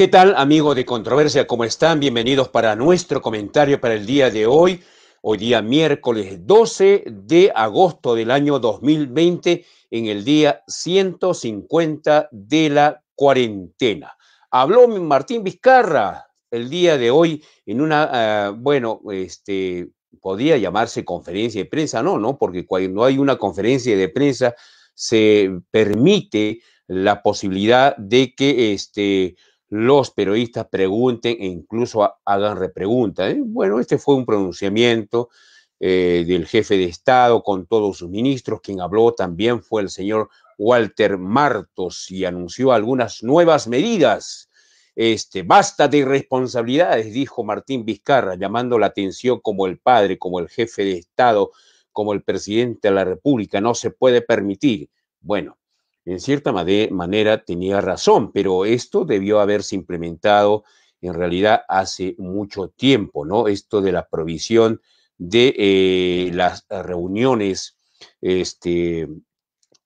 ¿Qué tal, amigo de Controversia? ¿Cómo están? Bienvenidos para nuestro comentario para el día de hoy, hoy día miércoles 12 de agosto del año 2020, en el día 150 de la cuarentena. Habló Martín Vizcarra el día de hoy en una, eh, bueno, este, podía llamarse conferencia de prensa, no, no, porque cuando hay una conferencia de prensa se permite la posibilidad de que este, los periodistas pregunten e incluso hagan repreguntas. ¿eh? Bueno, este fue un pronunciamiento eh, del jefe de Estado con todos sus ministros. Quien habló también fue el señor Walter Martos y anunció algunas nuevas medidas. Este, basta de irresponsabilidades, dijo Martín Vizcarra, llamando la atención como el padre, como el jefe de Estado, como el presidente de la República. No se puede permitir. Bueno, en cierta manera tenía razón, pero esto debió haberse implementado en realidad hace mucho tiempo, ¿no? Esto de la provisión de eh, las reuniones este,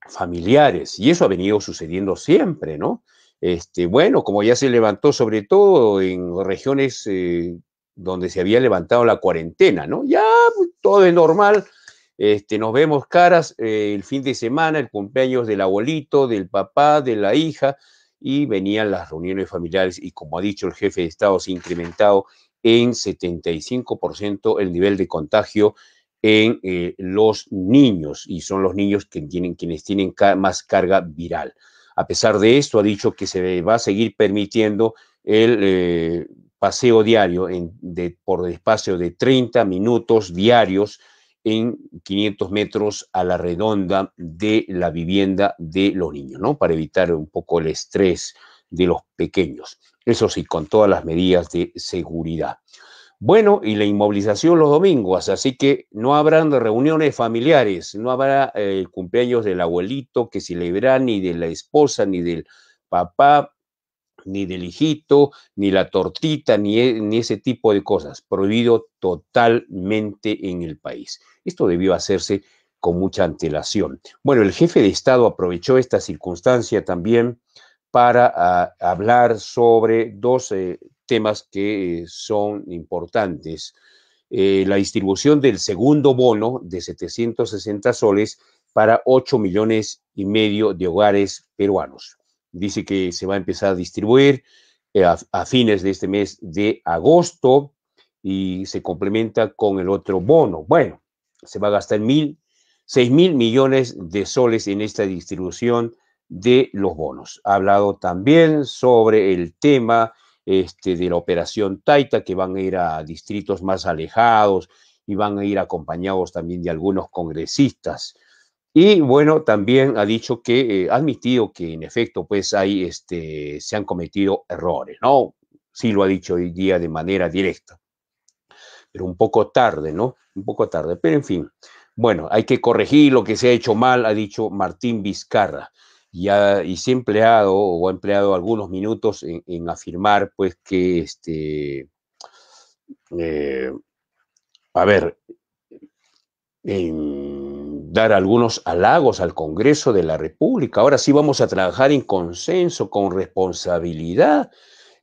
familiares, y eso ha venido sucediendo siempre, ¿no? Este, bueno, como ya se levantó sobre todo en regiones eh, donde se había levantado la cuarentena, ¿no? Ya pues, todo es normal, este, nos vemos caras eh, el fin de semana, el cumpleaños del abuelito, del papá, de la hija, y venían las reuniones familiares y como ha dicho el jefe de Estado, se ha incrementado en 75% el nivel de contagio en eh, los niños y son los niños tienen, quienes tienen más carga viral. A pesar de esto, ha dicho que se va a seguir permitiendo el eh, paseo diario por espacio de 30 minutos diarios en 500 metros a la redonda de la vivienda de los niños, ¿no? Para evitar un poco el estrés de los pequeños. Eso sí, con todas las medidas de seguridad. Bueno, y la inmovilización los domingos, así que no habrán reuniones familiares, no habrá eh, el cumpleaños del abuelito que se verá ni de la esposa, ni del papá, ni del hijito, ni la tortita, e, ni, ese tipo de cosas. Prohibido totalmente en el país. Esto debió hacerse con mucha antelación. Bueno, el jefe de Estado aprovechó esta circunstancia también para ah, hablar sobre dos eh, temas que eh, son importantes. Eh, la distribución del segundo bono de 760 soles para 8 millones y medio de hogares peruanos dice que se va a empezar a distribuir eh, a, fines de este mes de agosto y se complementa con el otro bono. Bueno, se va a gastar mil, seis mil millones de soles en esta distribución de los bonos. Ha hablado también sobre el tema este, de la operación Taita, que van a ir a distritos más alejados y van a ir acompañados también de algunos congresistas. Y bueno, también ha dicho que, eh, ha admitido que en efecto, pues hay, este, se han cometido errores, ¿no? Sí lo ha dicho hoy día de manera directa, pero un poco tarde, ¿no? Un poco tarde, pero en fin. Bueno, hay que corregir lo que se ha hecho mal, ha dicho Martín Vizcarra, y, y se ha empleado o ha empleado algunos minutos en, afirmar, pues, que este, eh, a ver, en dar algunos halagos al Congreso de la República. Ahora sí vamos a trabajar en consenso, con responsabilidad.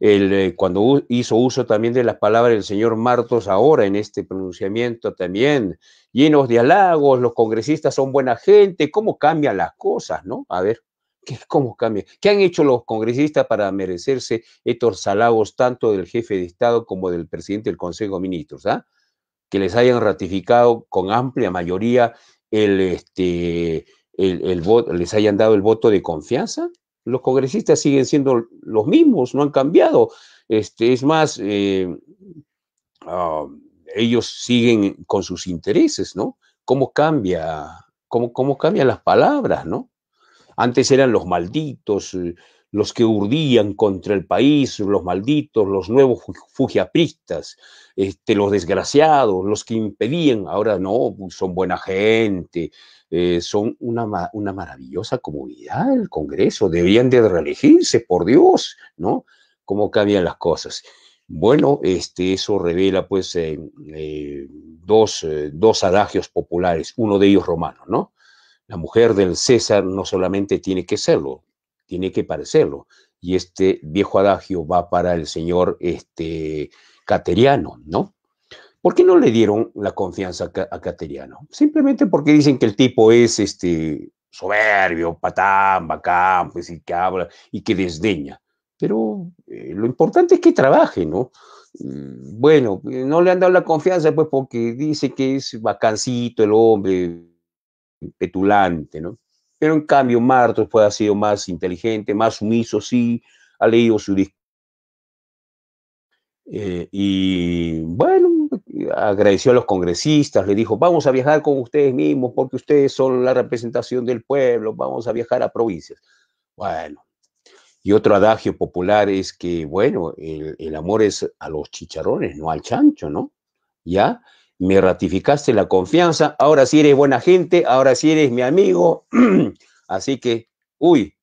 Eh, cuando hizo uso también de las palabras del señor Martos ahora en este pronunciamiento también, llenos de halagos, los congresistas son buena gente, ¿cómo cambian las cosas, no? A ver, ¿qué, ¿cómo cambia? ¿Qué han hecho los congresistas para merecerse estos halagos tanto del jefe de Estado como del presidente del Consejo de Ministros? Ah? Que les hayan ratificado con amplia mayoría este, el, el les hayan dado el voto de confianza. Los congresistas siguen siendo los mismos, no han cambiado. Este, es más, eh, ah, ellos siguen con sus intereses, ¿no? ¿Cómo cambia? Cómo, ¿Cómo, cambian las palabras, no? Antes eran los malditos, eh, los que urdían contra el país, los malditos, los nuevos fugiapristas, este, los desgraciados, los que impedían, ahora no, pues, son buena gente, eh, son una, maravillosa comunidad, el Congreso, debían de reelegirse, por Dios, ¿no? ¿Cómo cambian las cosas? Bueno, este, eso revela pues eh, eh, dos adagios populares, uno de ellos romano, ¿no? La mujer del César no solamente tiene que serlo, tiene que parecerlo. Y este viejo adagio va para el señor este, Cateriano, ¿no? ¿Por qué no le dieron la confianza a Cateriano? Simplemente porque dicen que el tipo es este, soberbio, patán, bacán, pues, y que habla y que desdeña. Pero eh, lo importante es que trabaje, ¿no? Mm, bueno, eh, no le han dado la confianza, pues, porque dice que es vacancito el hombre, petulante, ¿no? Pero en cambio, Martos puede sido más inteligente, más sumiso, sí, ha leído su discurso. Eh, y bueno, agradeció a los congresistas, le dijo, vamos a viajar con ustedes mismos porque ustedes son la representación del pueblo, vamos a viajar a provincias. Bueno, y otro adagio popular es que, bueno, el, el amor es a los chicharrones, no al chancho, ¿no? ¿Ya? me ratificaste la confianza, ahora sí eres buena gente, ahora sí eres mi amigo. así que, uy,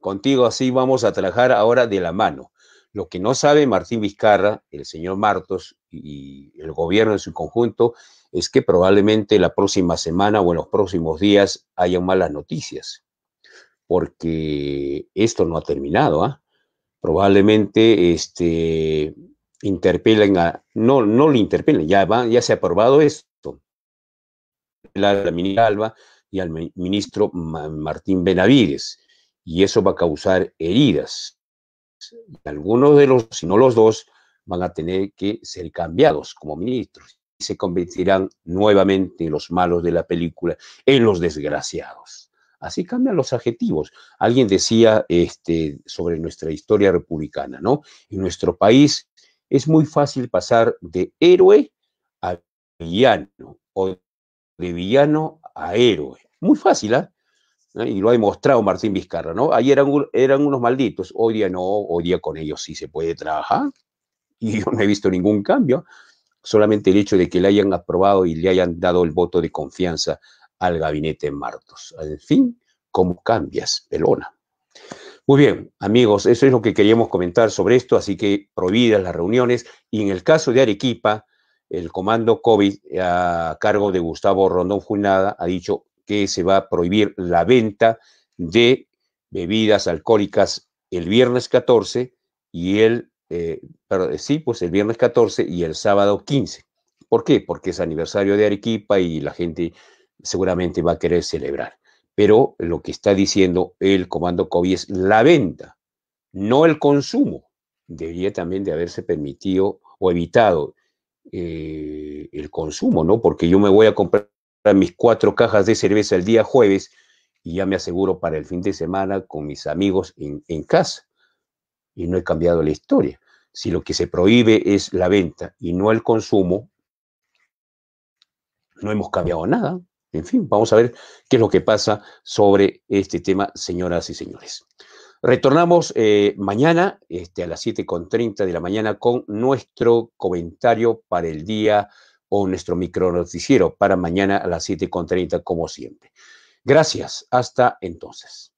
contigo así vamos a trabajar ahora de la mano. Lo que no sabe Martín Vizcarra, el señor Martos y el gobierno en su conjunto es que probablemente la próxima semana o en los próximos días haya malas noticias, porque esto no ha terminado. ¿ah? Probablemente este, interpelen a, no, no le interpelen, ya, ya se ha aprobado esto. La, la ministra Alba y al ministro Martín Benavides, y eso va a causar heridas. Algunos de los, si no los dos, van a tener que ser cambiados como ministros y se convertirán nuevamente en los malos de la película, en los desgraciados. Así cambian los adjetivos. Alguien decía este, sobre nuestra historia republicana, ¿no? En nuestro país es muy fácil pasar de héroe a villano o de villano a héroe. Muy fácil, ¿ah? ¿eh? Y lo ha demostrado Martín Vizcarra, ¿no? Ahí eran, unos malditos, hoy día no, hoy día con ellos sí se puede trabajar y yo no he visto ningún cambio. Solamente el hecho de que le hayan aprobado y le hayan dado el voto de confianza al gabinete Martos. En fin, ¿cómo cambias, Pelona? Muy bien, amigos, eso es lo que queríamos comentar sobre esto, así que prohibidas las reuniones. Y en el caso de Arequipa, el comando COVID eh, a cargo de Gustavo Rondón Junada ha dicho que se va a prohibir la venta de bebidas alcohólicas el viernes 14 y el, eh, eh, sí, pues el viernes 14 y el sábado 15. ¿Por qué? Porque es aniversario de Arequipa y la gente seguramente va a querer celebrar. Pero lo que está diciendo el comando COVID es la venta, no el consumo. Debería también de haberse permitido o evitado eh, el consumo, ¿no? Porque yo me voy a comprar mis cuatro cajas de cerveza el día jueves y ya me aseguro para el fin de semana con mis amigos en casa. Y no he cambiado la historia. Si lo que se prohíbe es la venta y no el consumo, no hemos cambiado nada. En fin, vamos a ver qué es lo que pasa sobre este tema, señoras y señores. Retornamos eh, mañana este, a las 7.30 de la mañana con nuestro comentario para el día o nuestro micro noticiero para mañana a las 7.30 como siempre. Gracias, hasta entonces.